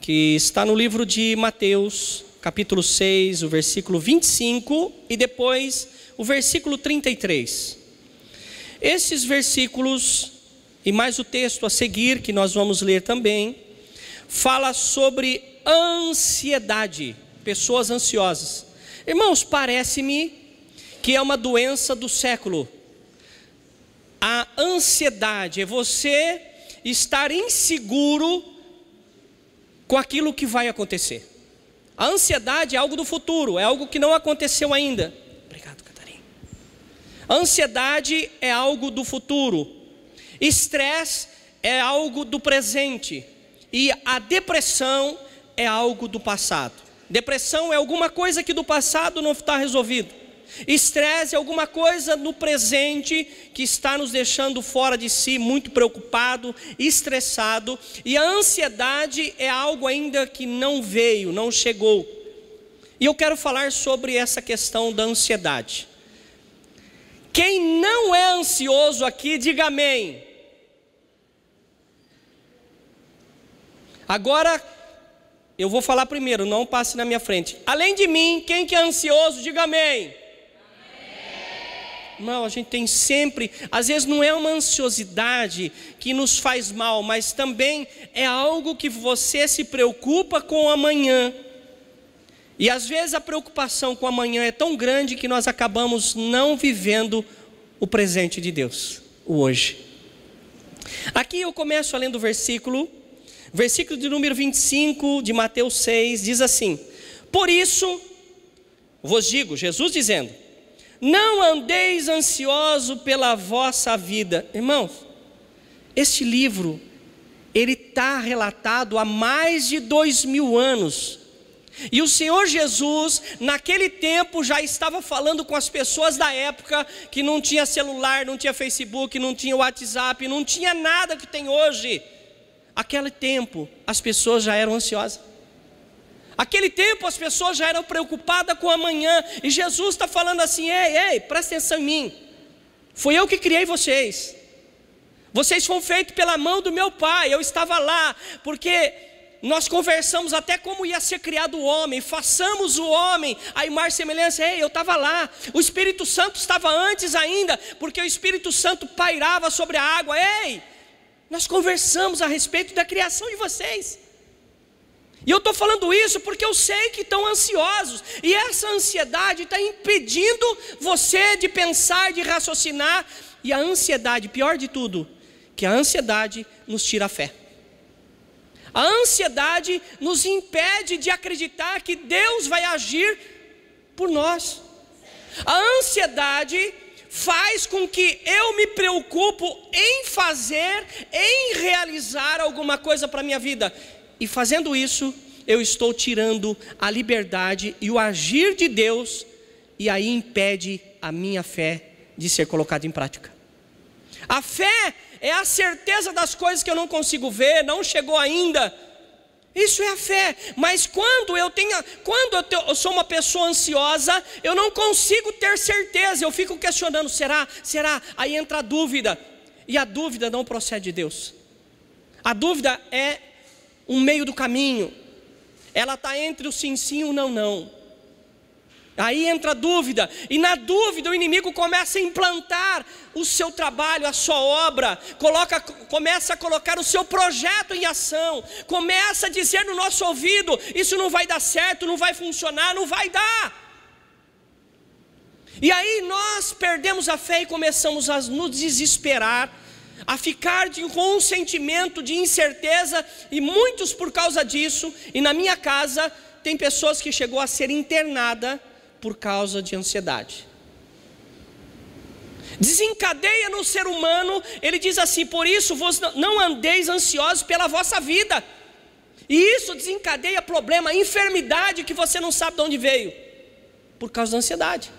que está no livro de Mateus, capítulo 6, o versículo 25 e depois o versículo 33. Esses versículos e mais o texto a seguir que nós vamos ler também fala sobre ansiedade, pessoas ansiosas. Irmãos, parece-me que é uma doença do século. A ansiedade é você estar inseguro com aquilo que vai acontecer. A ansiedade é algo do futuro, é algo que não aconteceu ainda. Obrigado, Catarina. A ansiedade é algo do futuro. Estresse é algo do presente. E a depressão é algo do passado. Depressão é alguma coisa que do passado não está resolvido. Estresse é alguma coisa no presente que está nos deixando fora de si, muito preocupado, estressado, e a ansiedade é algo ainda que não veio, não chegou. E eu quero falar sobre essa questão da ansiedade. Quem não é ansioso aqui, diga amém. Agora, eu vou falar primeiro, não passe na minha frente. Além de mim, quem que é ansioso, diga amém. Não, a gente tem sempre, às vezes não é uma ansiosidade que nos faz mal, mas também é algo que você se preocupa com amanhã. E às vezes a preocupação com amanhã é tão grande que nós acabamos não vivendo o presente de Deus, o hoje. Aqui eu começo além do versículo, versículo de número 25 de Mateus 6 diz assim: Por isso vos digo, Jesus dizendo, não andeis ansioso pela vossa vida. Irmãos, este livro, ele está relatado há mais de dois mil anos. E o Senhor Jesus, naquele tempo, já estava falando com as pessoas da época que não tinha celular, não tinha Facebook, não tinha WhatsApp, não tinha nada que tem hoje. Aquele tempo, as pessoas já eram ansiosas. Aquele tempo as pessoas já eram preocupadas com amanhã, e Jesus está falando assim: ei, ei, presta atenção em mim. Fui eu que criei vocês. Vocês foram feitos pela mão do meu pai, eu estava lá, porque nós conversamos até como ia ser criado o homem, façamos o homem, a imagem e semelhança, ei, eu estava lá, o Espírito Santo estava antes ainda, porque o Espírito Santo pairava sobre a água, ei, nós conversamos a respeito da criação de vocês. E eu estou falando isso porque eu sei que estão ansiosos, e essa ansiedade está impedindo você de pensar, de raciocinar, e a ansiedade, pior de tudo, que a ansiedade nos tira a fé. A ansiedade nos impede de acreditar que Deus vai agir por nós. A ansiedade faz com que eu me preocupo em fazer, em realizar alguma coisa para a minha vida. E fazendo isso, eu estou tirando a liberdade e o agir de Deus, e aí impede a minha fé de ser colocada em prática. A fé é a certeza das coisas que eu não consigo ver, não chegou ainda. Isso é a fé. Mas quando eu tenho, quando eu, eu, sou uma pessoa ansiosa, eu não consigo ter certeza. Eu fico questionando, será? Será? Aí entra a dúvida. E a dúvida não procede de Deus. A dúvida é um meio do caminho. Ela está entre o sim sim e o não não. Aí entra a dúvida, e na dúvida o inimigo começa a implantar o seu trabalho, a sua obra, coloca, começa a colocar o seu projeto em ação, começa a dizer no nosso ouvido: isso não vai dar certo, não vai funcionar, não vai dar. E aí nós perdemos a fé e começamos a nos desesperar a ficar de, com um sentimento de incerteza, e muitos por causa disso, e na minha casa tem pessoas que chegou a ser internada por causa de ansiedade. Desencadeia no ser humano, ele diz assim: por isso vos não andeis ansiosos pela vossa vida. E isso desencadeia problema, enfermidade que você não sabe de onde veio, por causa da ansiedade.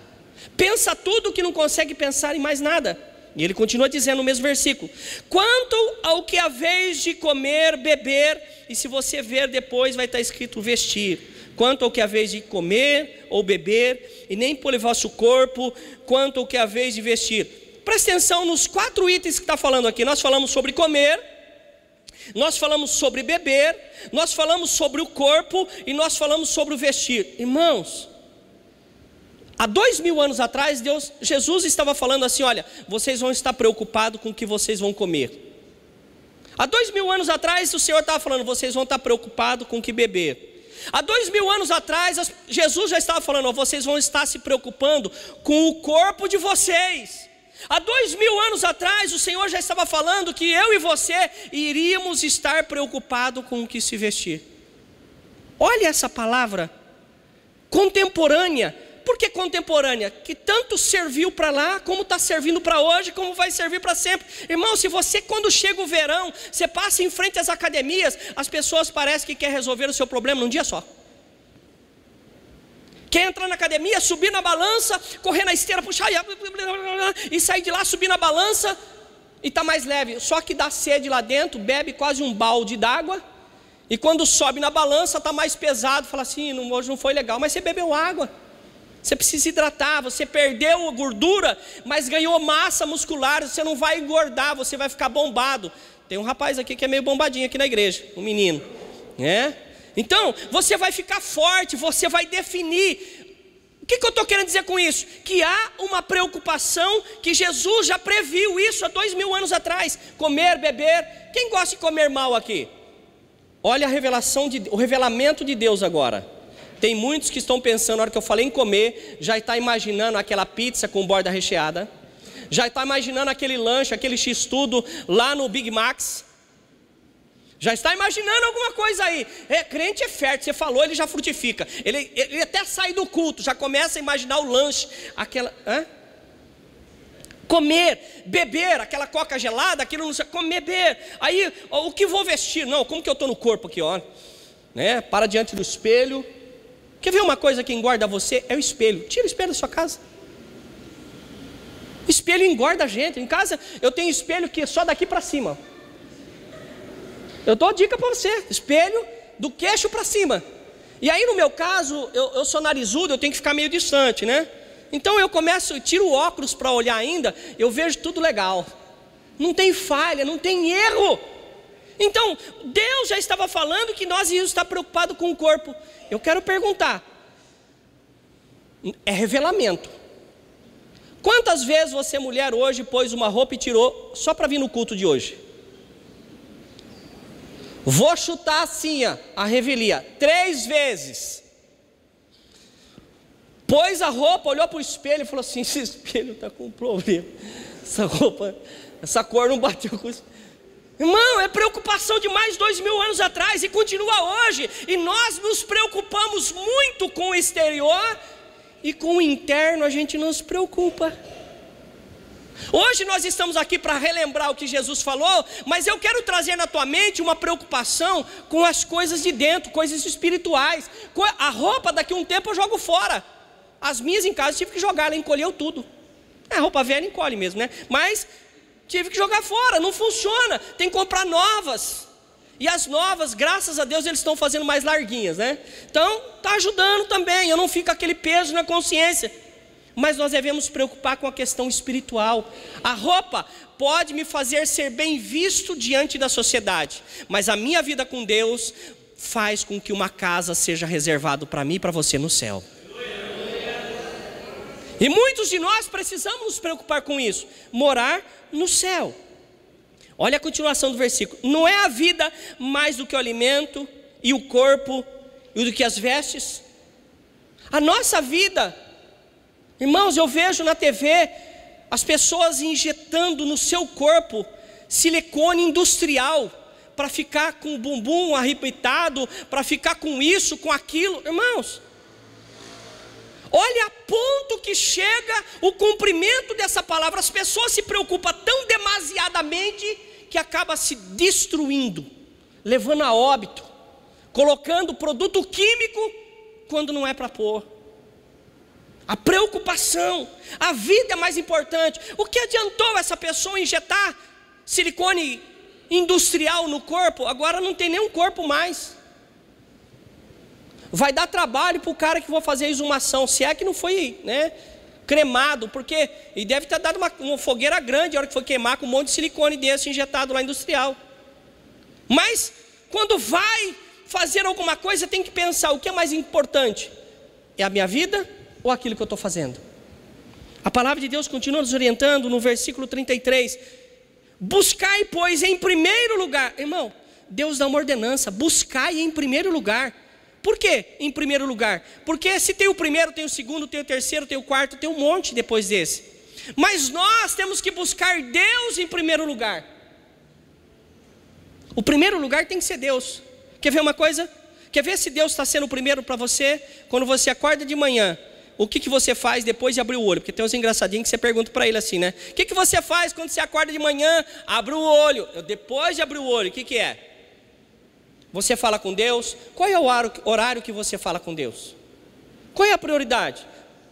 Pensa tudo que não consegue pensar em mais nada. E ele continua dizendo no mesmo versículo: Quanto ao que vez de comer, beber, e se você ver depois, vai estar escrito vestir. Quanto ao que vez de comer ou beber, e nem polivar vosso corpo, quanto ao que vez de vestir. Presta atenção nos quatro itens que está falando aqui. Nós falamos sobre comer, nós falamos sobre beber, nós falamos sobre o corpo e nós falamos sobre o vestir. Irmãos, Há dois mil anos atrás, Deus, Jesus estava falando assim: olha, vocês vão estar preocupados com o que vocês vão comer. Há dois mil anos atrás, o Senhor estava falando: vocês vão estar preocupados com o que beber. Há dois mil anos atrás, Jesus já estava falando: vocês vão estar se preocupando com o corpo de vocês. Há dois mil anos atrás, o Senhor já estava falando que eu e você iríamos estar preocupados com o que se vestir. Olha essa palavra contemporânea por que contemporânea? Que tanto serviu para lá, como está servindo para hoje, como vai servir para sempre. Irmão, se você, quando chega o verão, você passa em frente às academias, as pessoas parecem que quer resolver o seu problema num dia só. Quer entrar na academia, subir na balança, correr na esteira, puxar e, sair de lá, subir na balança e está mais leve. Só que dá sede lá dentro, bebe quase um balde d'água. E quando sobe na balança, está mais pesado. Fala assim: não, hoje não foi legal, mas você bebeu água. Você precisa hidratar, você perdeu a gordura, mas ganhou massa muscular, você não vai engordar, você vai ficar bombado. Tem um rapaz aqui que é meio bombadinho aqui na igreja, um menino, né? Então, você vai ficar forte, você vai definir. O que, que eu estou querendo dizer com isso? Que há uma preocupação que Jesus já previu isso há dois mil anos atrás. Comer, beber. Quem gosta de comer mal aqui? Olha a revelação de, o revelamento de Deus agora. Tem muitos que estão pensando, na hora que eu falei em comer, já está imaginando aquela pizza com borda recheada, já está imaginando aquele lanche, aquele x-tudo lá no Big Macs. Já está imaginando alguma coisa aí. É, crente é fértil, você falou, ele já frutifica. Ele, ele até sai do culto, já começa a imaginar o lanche, aquela. Hã? comer, beber, aquela coca gelada, aquilo não sei, comer, beber. Aí, o que vou vestir? Não, como que eu estou no corpo aqui, olha? Né? Para diante do espelho, Quer ver uma coisa que engorda você? É o espelho. Tira o espelho da sua casa. O espelho engorda a gente. Em casa eu tenho espelho que é só daqui para cima. Eu dou dica para você: espelho do queixo para cima. E aí, no meu caso, eu, eu, sou narizudo, eu tenho que ficar meio distante, né? Então eu começo, eu tiro o óculos para olhar ainda, eu vejo tudo legal. Não tem falha, não tem erro. Então, Deus já estava falando que nós íamos estar preocupados com o corpo. Eu quero perguntar: é revelamento. Quantas vezes você, mulher, hoje pôs uma roupa e tirou só para vir no culto de hoje? Vou chutar assim a revelia, três vezes. Pôs a roupa, olhou para o espelho e falou assim: esse espelho está com um problema. Essa roupa, essa cor não bateu com o espelho. Irmão, é preocupação de mais dois mil anos atrás e continua hoje. E nós nos preocupamos muito com o exterior e com o interno a gente não se preocupa. Hoje nós estamos aqui para relembrar o que Jesus falou, mas eu quero trazer na tua mente uma preocupação com as coisas de dentro, coisas espirituais. A roupa daqui a um tempo eu jogo fora. As minhas em casa eu tive que jogar, ela encolheu tudo. É, a roupa velha encolhe mesmo, né? Mas Tive que jogar fora, não funciona, tem que comprar novas. E as novas, graças a Deus, eles estão fazendo mais larguinhas, né? Então, está ajudando também, eu não fico aquele peso na consciência. Mas nós devemos preocupar com a questão espiritual. A roupa pode me fazer ser bem visto diante da sociedade, mas a minha vida com Deus faz com que uma casa seja reservada para mim e para você no céu. E muitos de nós precisamos nos preocupar com isso. Morar no céu. Olha a continuação do versículo. Não é a vida mais do que o alimento e o corpo e do que as vestes? A nossa vida, irmãos, eu vejo na TV as pessoas injetando no seu corpo silicone industrial para ficar com o bumbum arrebitado, para ficar com isso, com aquilo. Irmãos, Olha a ponto que chega o cumprimento dessa palavra. As pessoas se preocupam tão demasiadamente que acaba se destruindo, levando a óbito, colocando produto químico quando não é para pôr. A preocupação, a vida é mais importante. O que adiantou essa pessoa injetar silicone industrial no corpo? Agora não tem nenhum corpo mais. Vai dar trabalho para o cara que vou fazer a exumação, se é que não foi, né? Cremado, porque. E deve ter dado uma, uma fogueira grande a hora que foi queimar com um monte de silicone desse injetado lá industrial. Mas, quando vai fazer alguma coisa, tem que pensar: o que é mais importante? É a minha vida ou aquilo que eu estou fazendo? A palavra de Deus continua nos orientando no versículo 33. Buscai, pois, em primeiro lugar, irmão, Deus dá uma ordenança: buscai em primeiro lugar. Por quê? Em primeiro lugar. Porque se tem o primeiro, tem o segundo, tem o terceiro, tem o quarto, tem um monte depois desse. Mas nós temos que buscar Deus em primeiro lugar. O primeiro lugar tem que ser Deus. Quer ver uma coisa? Quer ver se Deus está sendo o primeiro para você? Quando você acorda de manhã, o que, que você faz depois de abrir o olho? Porque tem uns engraçadinhos que você pergunta para ele assim, né? O que, que você faz quando você acorda de manhã? Abre o olho. Eu, depois de abrir o olho, o que, que é? Você fala com Deus? Qual é o horário que você fala com Deus? Qual é a prioridade?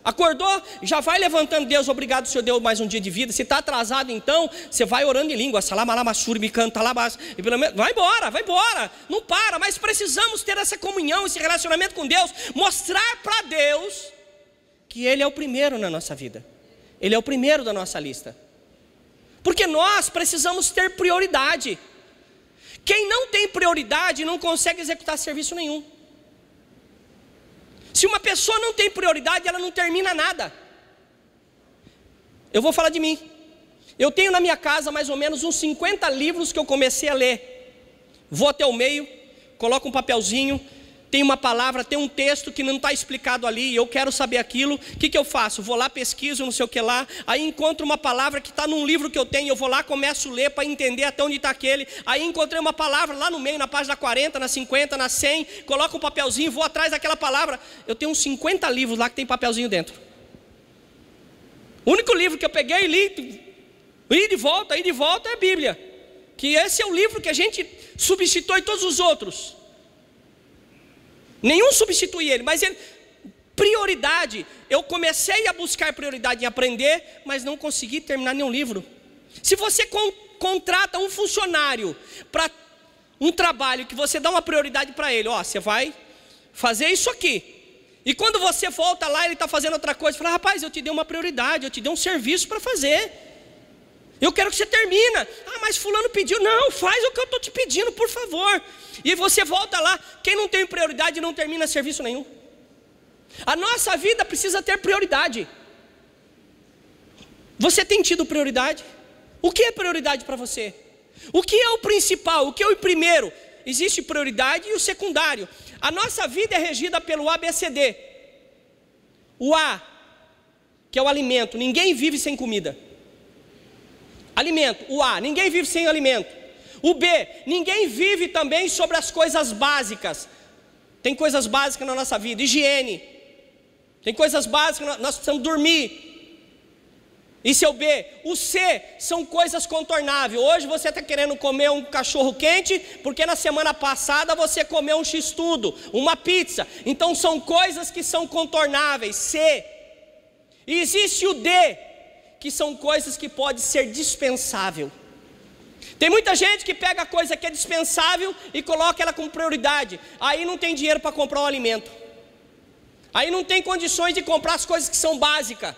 Acordou? Já vai levantando Deus, obrigado, Senhor Deus, mais um dia de vida. Se está atrasado, então, você vai orando em língua. Salamalamassuri, cantalabas. Vai embora, vai embora. Não para, mas precisamos ter essa comunhão, esse relacionamento com Deus. Mostrar para Deus que Ele é o primeiro na nossa vida. Ele é o primeiro da nossa lista. Porque nós precisamos ter prioridade. Quem não tem prioridade não consegue executar serviço nenhum. Se uma pessoa não tem prioridade, ela não termina nada. Eu vou falar de mim. Eu tenho na minha casa mais ou menos uns 50 livros que eu comecei a ler. Vou até o meio, coloco um papelzinho, tem uma palavra, tem um texto que não está explicado ali, eu quero saber aquilo, o que, que eu faço? Vou lá, pesquiso, não sei o que lá, aí encontro uma palavra que está num livro que eu tenho, eu vou lá, começo a ler para entender até onde está aquele, aí encontrei uma palavra lá no meio, na página 40, na 50, na 100, coloco um papelzinho, vou atrás daquela palavra, eu tenho uns 50 livros lá que tem papelzinho dentro. O único livro que eu peguei e li, e de volta, e de volta é a Bíblia. Que esse é o livro que a gente substitui todos os outros. Nenhum substitui ele, mas ele prioridade. Eu comecei a buscar prioridade em aprender, mas não consegui terminar nenhum livro. Se você con contrata um funcionário para um trabalho que você dá uma prioridade para ele, ó, você vai fazer isso aqui. E quando você volta lá, ele está fazendo outra coisa, fala, rapaz, eu te dei uma prioridade, eu te dei um serviço para fazer. Eu quero que você termina. Ah, mas fulano pediu. Não, faz o que eu estou te pedindo, por favor. E você volta lá. Quem não tem prioridade não termina serviço nenhum. A nossa vida precisa ter prioridade. Você tem tido prioridade? O que é prioridade para você? O que é o principal? O que é o primeiro? Existe prioridade e o secundário. A nossa vida é regida pelo ABCD. O A, que é o alimento. Ninguém vive sem comida. Alimento. O A, ninguém vive sem alimento. O B, ninguém vive também sobre as coisas básicas. Tem coisas básicas na nossa vida, higiene. Tem coisas básicas, nós precisamos dormir. Isso é o B. O C são coisas contornáveis. Hoje você está querendo comer um cachorro quente, porque na semana passada você comeu um x-tudo, uma pizza. Então são coisas que são contornáveis. C. E existe o D que são coisas que pode ser dispensável. Tem muita gente que pega a coisa que é dispensável e coloca ela como prioridade. Aí não tem dinheiro para comprar o um alimento. Aí não tem condições de comprar as coisas que são básicas.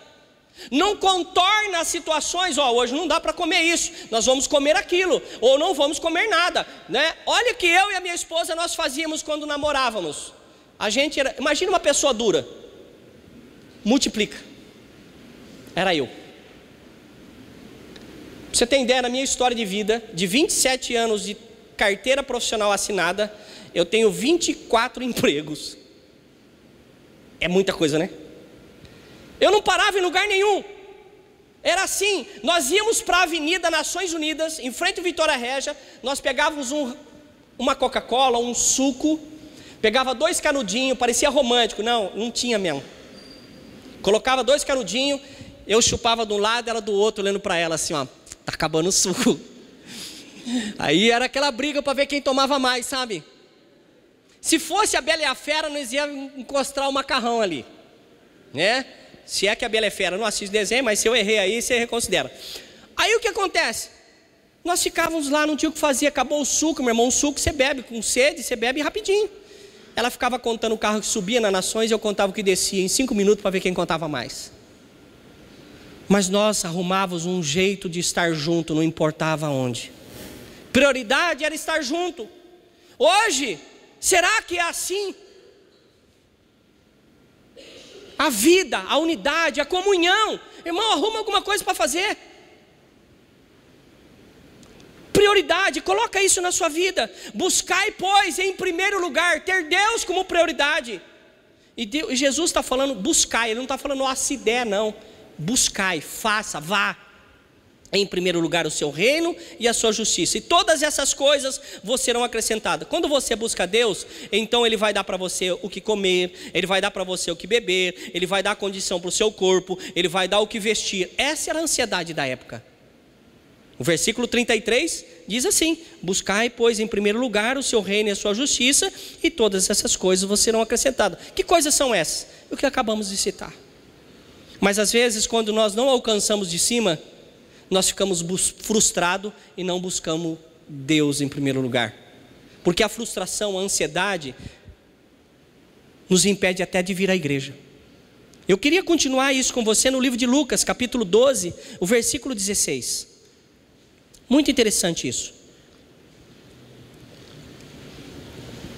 Não contorna as situações, ó, hoje não dá para comer isso, nós vamos comer aquilo, ou não vamos comer nada, né? Olha o que eu e a minha esposa nós fazíamos quando namorávamos. A gente era, imagina uma pessoa dura. Multiplica. Era eu você tem ideia, na minha história de vida, de 27 anos de carteira profissional assinada, eu tenho 24 empregos. É muita coisa, né? Eu não parava em lugar nenhum. Era assim, nós íamos para a Avenida Nações Unidas, em frente ao Vitória Régia, nós pegávamos um, uma Coca-Cola, um suco, pegava dois canudinhos, parecia romântico, não, não tinha mesmo. Colocava dois canudinhos, eu chupava de um lado, ela do outro, olhando para ela assim, ó tá acabando o suco. Aí era aquela briga para ver quem tomava mais, sabe? Se fosse a Bela e a Fera, nós ia encostar o macarrão ali, né? Se é que a Bela é Fera, não assisto desenho, mas se eu errei aí, você reconsidera. Aí o que acontece? Nós ficávamos lá, não tinha o que fazer, acabou o suco, meu irmão, o suco você bebe, com sede você bebe rapidinho. Ela ficava contando o carro que subia na Nações, eu contava o que descia, em cinco minutos para ver quem contava mais. Mas nós arrumávamos um jeito de estar junto, não importava onde. Prioridade era estar junto. Hoje, será que é assim? A vida, a unidade, a comunhão. Irmão, arruma alguma coisa para fazer. Prioridade, coloca isso na sua vida. Buscai, pois, em primeiro lugar, ter Deus como prioridade. E Jesus está falando buscar, ele não está falando acidé, ah, não buscai, faça, vá em primeiro lugar o seu reino e a sua justiça. E todas essas coisas vos serão acrescentadas. Quando você busca Deus, então Ele vai dar para você o que comer, Ele vai dar para você o que beber, Ele vai dar condição para o seu corpo, Ele vai dar o que vestir. Essa era a ansiedade da época. O versículo 33 diz assim: Buscai, pois, em primeiro lugar o seu reino e a sua justiça, e todas essas coisas vos serão acrescentadas. Que coisas são essas? O que acabamos de citar. Mas às vezes, quando nós não alcançamos de cima, nós ficamos frustrados e não buscamos Deus em primeiro lugar. Porque a frustração, a ansiedade, nos impede até de vir à igreja. Eu queria continuar isso com você no livro de Lucas, capítulo 12, o versículo 16. Muito interessante isso.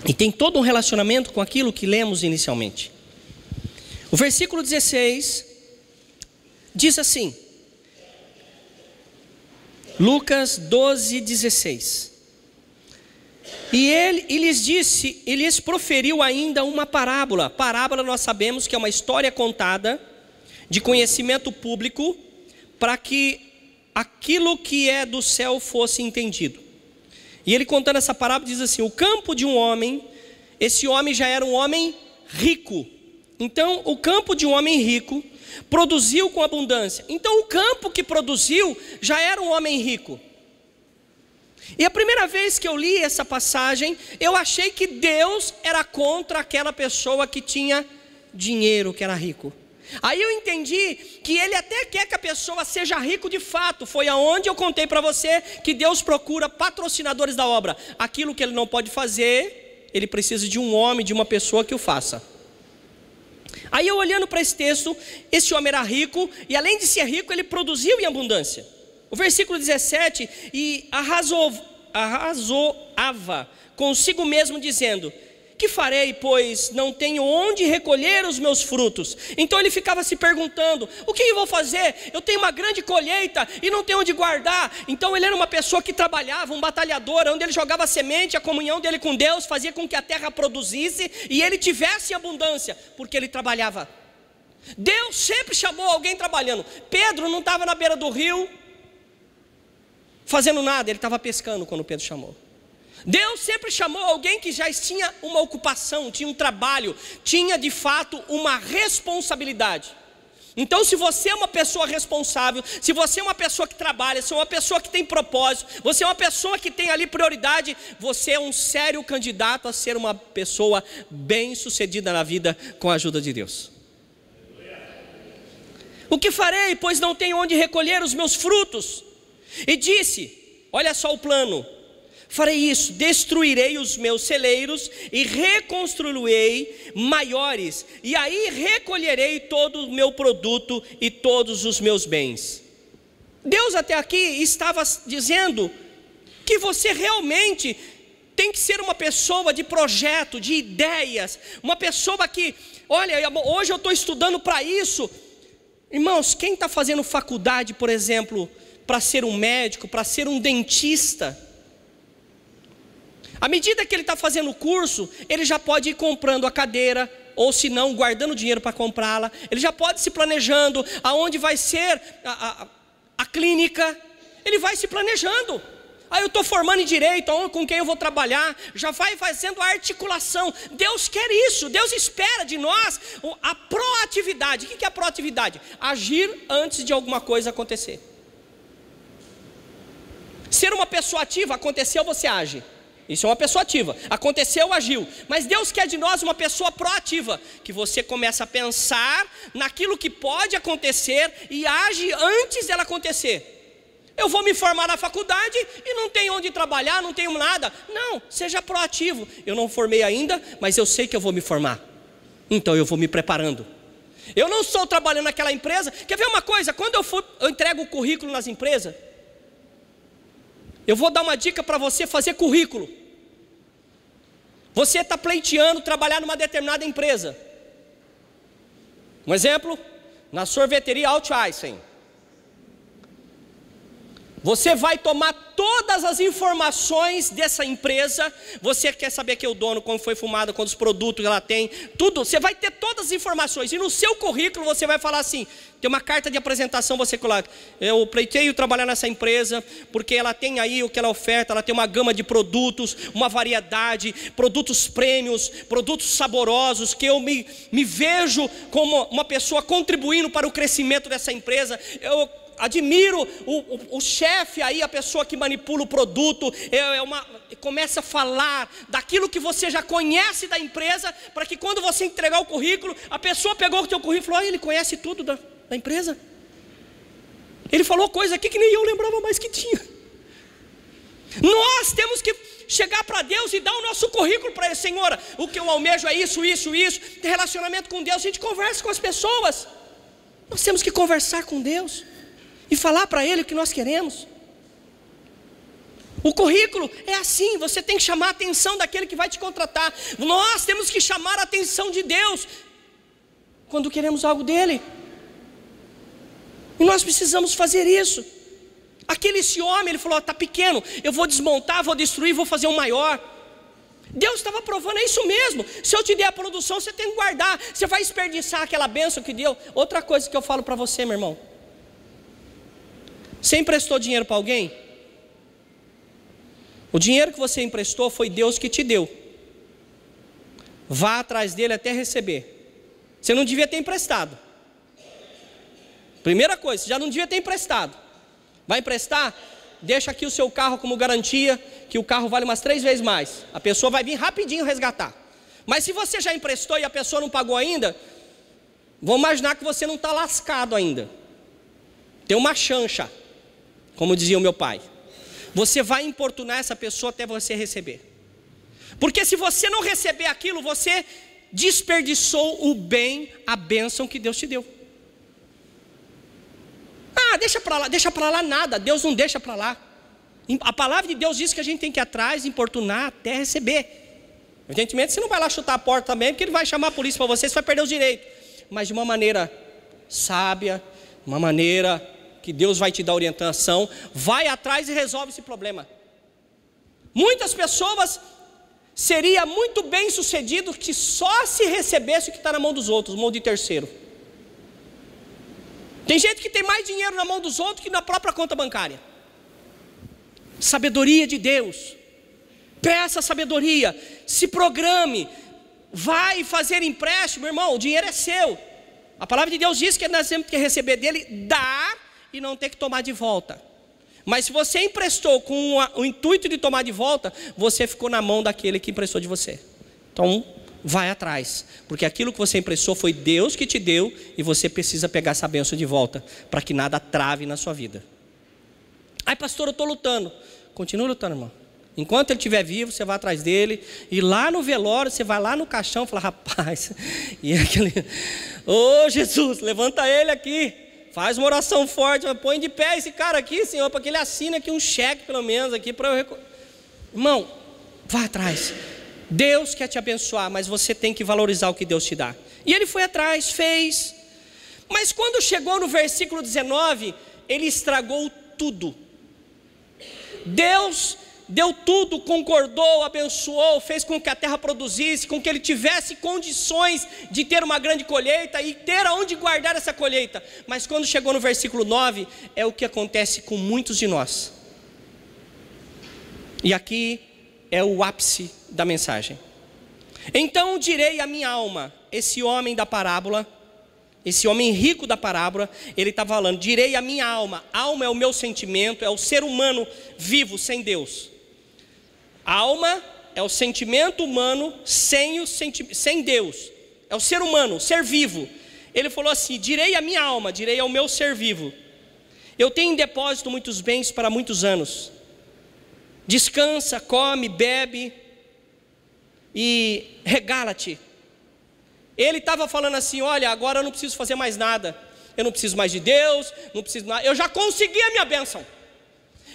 E tem todo um relacionamento com aquilo que lemos inicialmente. O versículo 16 Diz assim, Lucas 12, 16. E ele e lhes disse, e lhes proferiu ainda uma parábola. Parábola nós sabemos que é uma história contada de conhecimento público para que aquilo que é do céu fosse entendido. E ele contando essa parábola diz assim: O campo de um homem, esse homem já era um homem rico. Então, o campo de um homem rico produziu com abundância. Então, o campo que produziu já era um homem rico. E a primeira vez que eu li essa passagem, eu achei que Deus era contra aquela pessoa que tinha dinheiro, que era rico. Aí eu entendi que ele até quer que a pessoa seja rico de fato. Foi aonde eu contei para você que Deus procura patrocinadores da obra. Aquilo que ele não pode fazer, ele precisa de um homem, de uma pessoa que o faça. Aí eu olhando para esse texto, esse homem era rico, e além de ser rico, ele produziu em abundância. O versículo 17, e arrasou, arrasoava consigo mesmo, dizendo: que farei, pois não tenho onde recolher os meus frutos? Então ele ficava se perguntando: O que eu vou fazer? Eu tenho uma grande colheita e não tenho onde guardar. Então ele era uma pessoa que trabalhava, um batalhador, onde ele jogava semente, a comunhão dele com Deus fazia com que a terra produzisse e ele tivesse abundância, porque ele trabalhava. Deus sempre chamou alguém trabalhando. Pedro não estava na beira do rio fazendo nada, ele estava pescando quando Pedro chamou. Deus sempre chamou alguém que já tinha uma ocupação, tinha um trabalho, tinha de fato uma responsabilidade. Então, se você é uma pessoa responsável, se você é uma pessoa que trabalha, se é uma pessoa que tem propósito, você é uma pessoa que tem ali prioridade, você é um sério candidato a ser uma pessoa bem-sucedida na vida com a ajuda de Deus. O que farei, pois não tenho onde recolher os meus frutos? E disse: Olha só o plano, Farei isso, destruirei os meus celeiros e reconstruirei maiores, e aí recolherei todo o meu produto e todos os meus bens. Deus até aqui estava dizendo que você realmente tem que ser uma pessoa de projeto, de ideias, uma pessoa que, olha, hoje eu estou estudando para isso. Irmãos, quem está fazendo faculdade, por exemplo, para ser um médico, para ser um dentista, à medida que ele está fazendo o curso, ele já pode ir comprando a cadeira, ou se não, guardando dinheiro para comprá-la. Ele já pode se planejando aonde vai ser a, a, a clínica. Ele vai se planejando. Aí ah, eu estou formando em direito, com quem eu vou trabalhar, já vai fazendo a articulação. Deus quer isso, Deus espera de nós a proatividade. O que é a proatividade? Agir antes de alguma coisa acontecer. Ser uma pessoa ativa, aconteceu, você age. Isso é uma pessoa ativa. Aconteceu, agiu. Mas Deus quer de nós uma pessoa proativa, que você começa a pensar naquilo que pode acontecer e age antes dela acontecer. Eu vou me formar na faculdade e não tenho onde trabalhar, não tenho nada. Não, seja proativo. Eu não formei ainda, mas eu sei que eu vou me formar. Então eu vou me preparando. Eu não estou trabalhando naquela empresa. Quer ver uma coisa? Quando eu, for, eu entrego o currículo nas empresas, eu vou dar uma dica para você fazer currículo. Você está pleiteando trabalhar numa determinada empresa. Um exemplo, na sorveteria Alt Eisen. Você vai tomar todas as informações dessa empresa. Você quer saber quem é o dono, como foi fumada, quantos produtos ela tem, tudo. Você vai ter todas as informações. E no seu currículo você vai falar assim: tem uma carta de apresentação, você coloca. Eu pleiteio trabalhar nessa empresa, porque ela tem aí o que ela oferta, ela tem uma gama de produtos, uma variedade, produtos prêmios, produtos saborosos, que eu me, me vejo como uma pessoa contribuindo para o crescimento dessa empresa. Eu admiro o, o, o chefe aí, a pessoa que manipula o produto, é, é uma, começa a falar daquilo que você já conhece da empresa, para que quando você entregar o currículo, a pessoa pegou o teu currículo e falou, ah, ele conhece tudo da, da empresa. Ele falou coisa aqui que nem eu lembrava mais que tinha. Nós temos que chegar para Deus e dar o nosso currículo para Ele, Senhora, o que eu almejo é isso, isso, isso, ter relacionamento com Deus, a gente conversa com as pessoas. Nós temos que conversar com Deus e falar para ele o que nós queremos. O currículo é assim, você tem que chamar a atenção daquele que vai te contratar. Nós temos que chamar a atenção de Deus quando queremos algo dele. E nós precisamos fazer isso. Aquele esse homem, ele falou: está pequeno, eu vou desmontar, vou destruir, vou fazer um maior. Deus estava provando, é isso mesmo. Se eu te der a produção, você tem que guardar, você vai desperdiçar aquela bênção que deu. Outra coisa que eu falo para você, meu irmão. Você emprestou dinheiro para alguém? O dinheiro que você emprestou foi Deus que te deu. Vá atrás dele até receber. Você não devia ter emprestado. Primeira coisa, você já não devia ter emprestado. Vai emprestar? Deixa aqui o seu carro como garantia, que o carro vale umas três vezes mais. A pessoa vai vir rapidinho resgatar. Mas se você já emprestou e a pessoa não pagou ainda, vou imaginar que você não está lascado ainda. Tem uma chancha como dizia o meu pai. Você vai importunar essa pessoa até você receber. Porque se você não receber aquilo, você desperdiçou o bem, a bênção que Deus te deu. Ah, deixa para lá, deixa para lá nada, Deus não deixa para lá. A palavra de Deus diz que a gente tem que ir atrás, importunar até receber. Evidentemente, você não vai lá chutar a porta também, porque ele vai chamar a polícia para você, você vai perder os direitos. Mas de uma maneira sábia, de uma maneira que Deus vai te dar orientação, vai atrás e resolve esse problema. Muitas pessoas seria muito bem sucedido que só se recebesse o que está na mão dos outros, mão de terceiro. Tem gente que tem mais dinheiro na mão dos outros que na própria conta bancária. Sabedoria de Deus. Peça sabedoria, se programe, vai fazer empréstimo, irmão, o dinheiro é seu. A palavra de Deus diz que nós temos que receber dele, dar e não ter que tomar de volta. Mas se você emprestou com o intuito de tomar de volta, você ficou na mão daquele que emprestou de você. Então, vai atrás, porque aquilo que você emprestou foi Deus que te deu e você precisa pegar essa benção de volta para que nada trave na sua vida. Ai, pastor, eu estou lutando. Continua lutando, irmão. Enquanto ele estiver vivo, você vai atrás dele. E lá no velório, você vai lá no caixão e fala, rapaz, e aquele. Ô oh, Jesus, levanta ele aqui. Faz uma oração forte, põe de pé esse cara aqui, Senhor, para que ele assine aqui um cheque, pelo menos, aqui para eu. Irmão, vá atrás. Deus quer te abençoar, mas você tem que valorizar o que Deus te dá. E ele foi atrás, fez. Mas quando chegou no versículo 19, ele estragou tudo. Deus deu tudo, concordou, abençoou, fez com que a terra produzisse, com que ele tivesse condições de ter uma grande colheita e ter aonde guardar essa colheita. Mas quando chegou no versículo 9, é o que acontece com muitos de nós. E aqui é o ápice da mensagem. Então direi à minha alma, esse homem da parábola, esse homem rico da parábola, ele está falando: direi à minha alma, alma é o meu sentimento, é o ser humano vivo sem Deus. A alma é o sentimento humano sem, o senti sem Deus. É o ser humano, o ser vivo. Ele falou assim: direi à minha alma, direi ao meu ser vivo. Eu tenho em depósito muitos bens para muitos anos. Descansa, come, bebe e regala-te. Ele estava falando assim: olha, agora eu não preciso fazer mais nada. Eu não preciso mais de Deus, não preciso nada. Eu já consegui a minha bênção.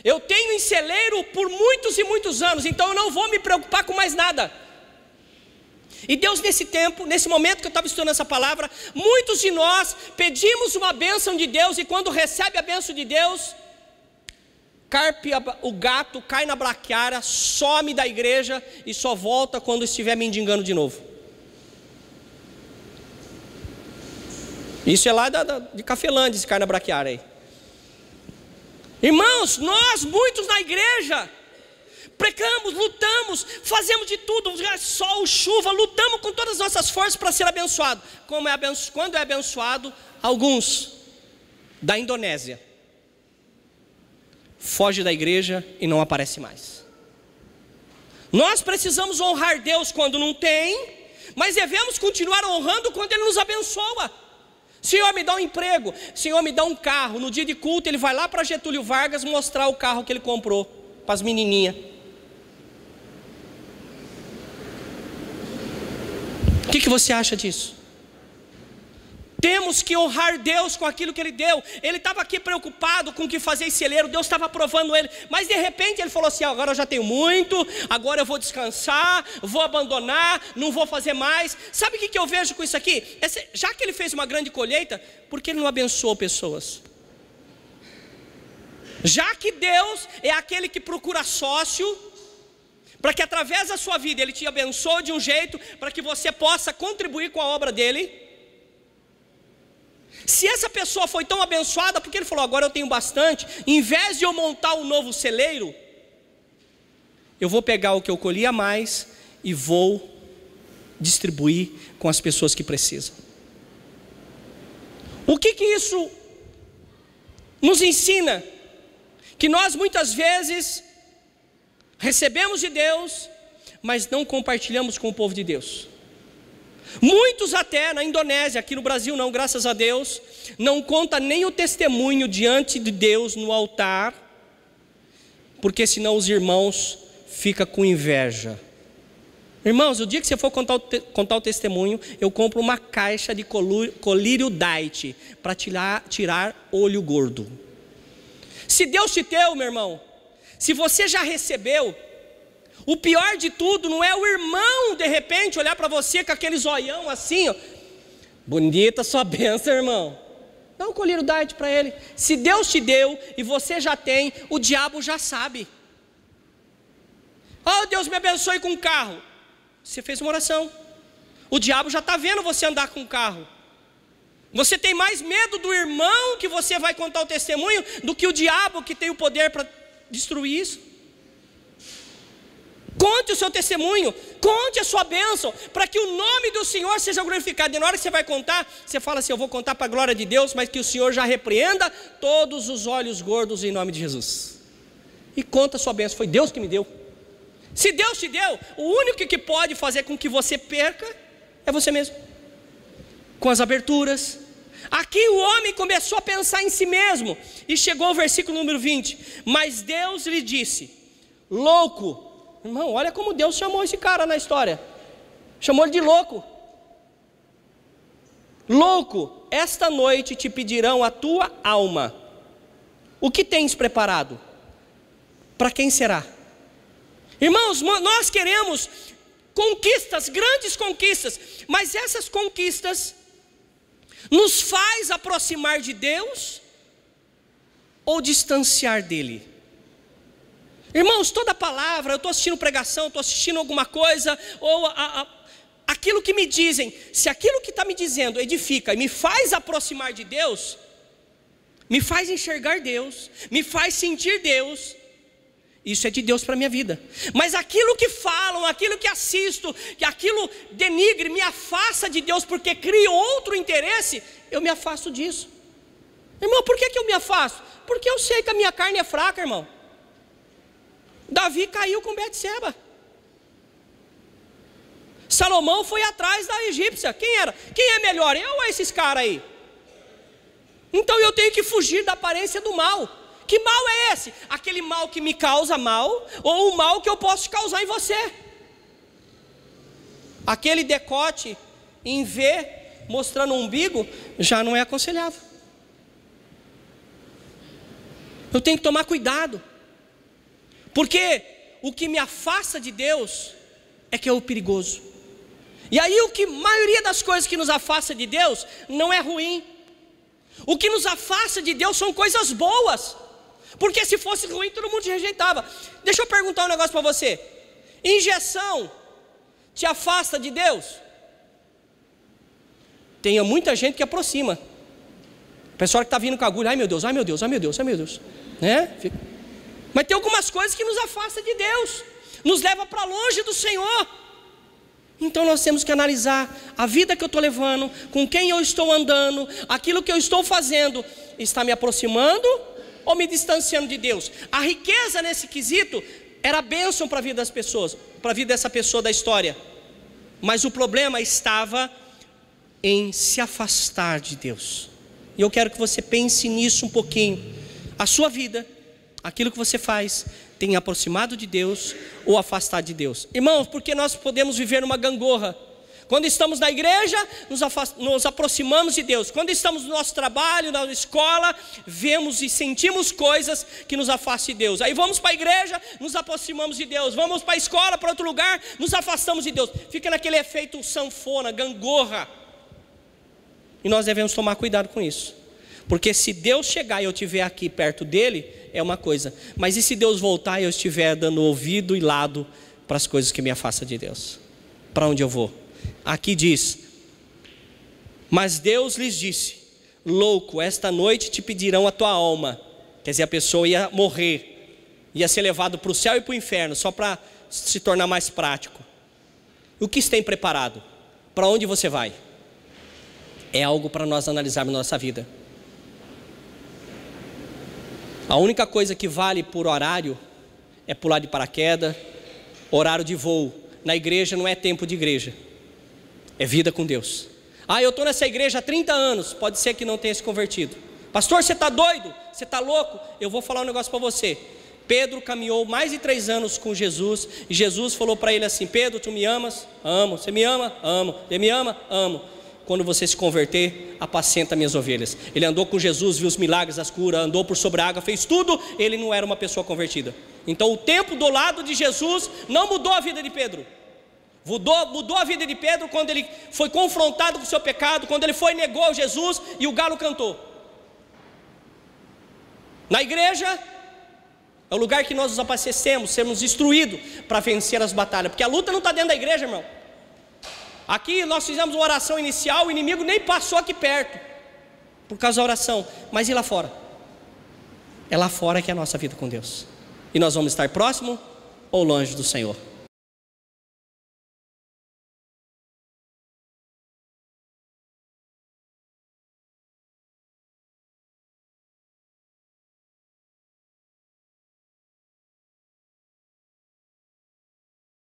Eu tenho em celeiro por muitos e muitos anos, então eu não vou me preocupar com mais nada. E Deus, nesse tempo, nesse momento que eu estava estudando essa palavra, muitos de nós pedimos uma bênção de Deus e quando recebe a bênção de Deus, carpe o gato, cai na braquiara, some da igreja e só volta quando estiver mendigando de novo. Isso é lá da, da, de Cafelândia, esse cai na braquiara aí. Irmãos, nós, muitos na igreja, pregamos, lutamos, fazemos de tudo, sol, chuva, lutamos com todas as nossas forças para ser abençoado. Como é abenço... Quando é abençoado, alguns da Indonésia foge da igreja e não aparece mais. Nós precisamos honrar Deus quando não tem, mas devemos continuar honrando quando Ele nos abençoa. Senhor, me dá um emprego. Senhor, me dá um carro. No dia de culto, ele vai lá para Getúlio Vargas mostrar o carro que ele comprou para as menininhas. O que, que você acha disso? Temos que honrar Deus com aquilo que Ele deu. Ele estava aqui preocupado com o que fazer em celeiro, Deus estava provando ele. Mas de repente ele falou assim: agora eu já tenho muito, agora eu vou descansar, vou abandonar, não vou fazer mais. Sabe o que, eu vejo com isso aqui? já que ele fez uma grande colheita, por que ele não abençoou pessoas? Já que Deus é aquele que procura sócio, para que através da sua vida Ele te abençoe de um jeito, para que você possa contribuir com a obra dele. Se essa pessoa foi tão abençoada, porque ele falou: agora eu tenho bastante, em vez de eu montar um novo celeiro, eu vou pegar o que eu colhi a mais e vou distribuir com as pessoas que precisam. O que que isso nos ensina? Que nós muitas vezes recebemos de Deus, mas não compartilhamos com o povo de Deus. Muitos até na Indonésia, aqui no Brasil não, graças a Deus, não conta nem o testemunho diante de Deus no altar, porque senão os irmãos ficam com inveja. Irmãos, o dia que você for contar o, te, contar o testemunho, eu compro uma caixa de colírio diet para tirar, tirar olho gordo. Se Deus te deu, meu irmão, se você já recebeu, o pior de tudo não é o irmão, de repente, olhar para você com aquele zoião assim, ó. Bonita sua benção, irmão. Dá um colírio diet para ele. Se Deus te deu e você já tem, o diabo já sabe. Oh, Deus me abençoe com um carro. Você fez uma oração. O diabo já está vendo você andar com um carro. Você tem mais medo do irmão que você vai contar o testemunho do que o diabo que tem o poder para destruir isso. Conte o seu testemunho, conte a sua bênção, para que o nome do Senhor seja glorificado. E na hora que você vai contar, você fala assim: Eu vou contar para a glória de Deus, mas que o Senhor já repreenda todos os olhos gordos em nome de Jesus. E conta a sua bênção, foi Deus que me deu. Se Deus te deu, o único que pode fazer com que você perca é você mesmo, com as aberturas, Aqui o homem começou a pensar em si mesmo e chegou ao versículo número 20. Mas Deus lhe disse: Louco, Irmão, olha como Deus chamou esse cara na história. Chamou ele de louco. Louco, esta noite te pedirão a tua alma. O que tens preparado? Para quem será? Irmãos, nós queremos conquistas, grandes conquistas, mas essas conquistas nos faz aproximar de Deus ou distanciar dele? Irmãos, toda palavra, eu estou assistindo pregação, estou assistindo alguma coisa, ou a, a, aquilo que me dizem, se aquilo que está me dizendo edifica e me faz aproximar de Deus, me faz enxergar Deus, me faz sentir Deus, isso é de Deus para minha vida. Mas aquilo que falam, aquilo que assisto, que aquilo denigre, me afasta de Deus porque cria outro interesse, eu me afasto disso. Irmão, por que, que eu me afasto? Porque eu sei que a minha carne é fraca, irmão. Davi caiu com Betseba. Salomão foi atrás da egípcia. Quem era? Quem é melhor, eu ou esses caras aí? Então eu tenho que fugir da aparência do mal. Que mal é esse? Aquele mal que me causa mal ou o mal que eu posso causar em você? Aquele decote em V mostrando o umbigo já não é aconselhável. Eu tenho que tomar cuidado. Porque o que me afasta de Deus é que é o perigoso. E aí o que maioria das coisas que nos afasta de Deus não é ruim. O que nos afasta de Deus são coisas boas. Porque se fosse ruim, todo mundo te rejeitava. Deixa eu perguntar um negócio para você. Injeção te afasta de Deus? Tem muita gente que aproxima. pessoal que está vindo com agulha, ai meu Deus, ai meu Deus, ai meu Deus, ai meu Deus. Né? Fica... Mas tem algumas coisas que nos afasta de Deus, nos leva para longe do Senhor. Então nós temos que analisar a vida que eu estou levando, com quem eu estou andando, aquilo que eu estou fazendo, está me aproximando ou me distanciando de Deus? A riqueza nesse quesito era bênção para a vida das pessoas, para a vida dessa pessoa da história. Mas o problema estava em se afastar de Deus. E eu quero que você pense nisso um pouquinho. A sua vida aquilo que você faz tem aproximado de Deus ou afastado de Deus. Irmãos, porque nós podemos viver numa gangorra. Quando estamos na igreja, nos, nos, aproximamos de Deus. Quando estamos no nosso trabalho, na escola, vemos e sentimos coisas que nos afastam de Deus. Aí vamos para a igreja, nos aproximamos de Deus. Vamos para a escola, para outro lugar, nos afastamos de Deus. Fica naquele efeito sanfona, gangorra. E nós devemos tomar cuidado com isso. Porque se Deus chegar e eu estiver aqui perto dele, é uma coisa. Mas e se Deus voltar e eu estiver dando ouvido e lado para as coisas que me afastam de Deus? Para onde eu vou? Aqui diz: Mas Deus lhes disse: Louco, esta noite te pedirão a tua alma. Quer dizer, a pessoa ia morrer, ia ser levado para o céu e para o inferno, só para se tornar mais prático. O que tem preparado? Para onde você vai? É algo para nós analisarmos nossa vida. A única coisa que vale por horário é pular de paraquedas, horário de voo. Na igreja não é tempo de igreja, é vida com Deus. Ah, eu estou nessa igreja há 30 anos, pode ser que não tenha se convertido. Pastor, você está doido? Você está louco? Eu vou falar um negócio para você. Pedro caminhou mais de três anos com Jesus e Jesus falou para ele assim: Pedro, tu me amas? Amo. Você me ama? Amo. Você me ama? Amo quando você se converter, apacenta minhas ovelhas. Ele andou com Jesus, viu os milagres, as curas, andou por sobre a água, fez tudo, ele não era uma pessoa convertida. Então o tempo do lado de Jesus não mudou a vida de Pedro. Mudou, mudou a vida de Pedro quando ele foi confrontado com o seu pecado, quando ele foi negou Jesus e o galo cantou. Na igreja, é o lugar que nós nos apacecemos, sermos instruídos para vencer as batalhas, porque a luta não está dentro da igreja, irmão. Aqui nós fizemos uma oração inicial, o inimigo nem passou aqui perto, por causa da oração, mas e lá fora? É lá fora que é a nossa vida com Deus. E nós vamos estar próximo ou longe do Senhor.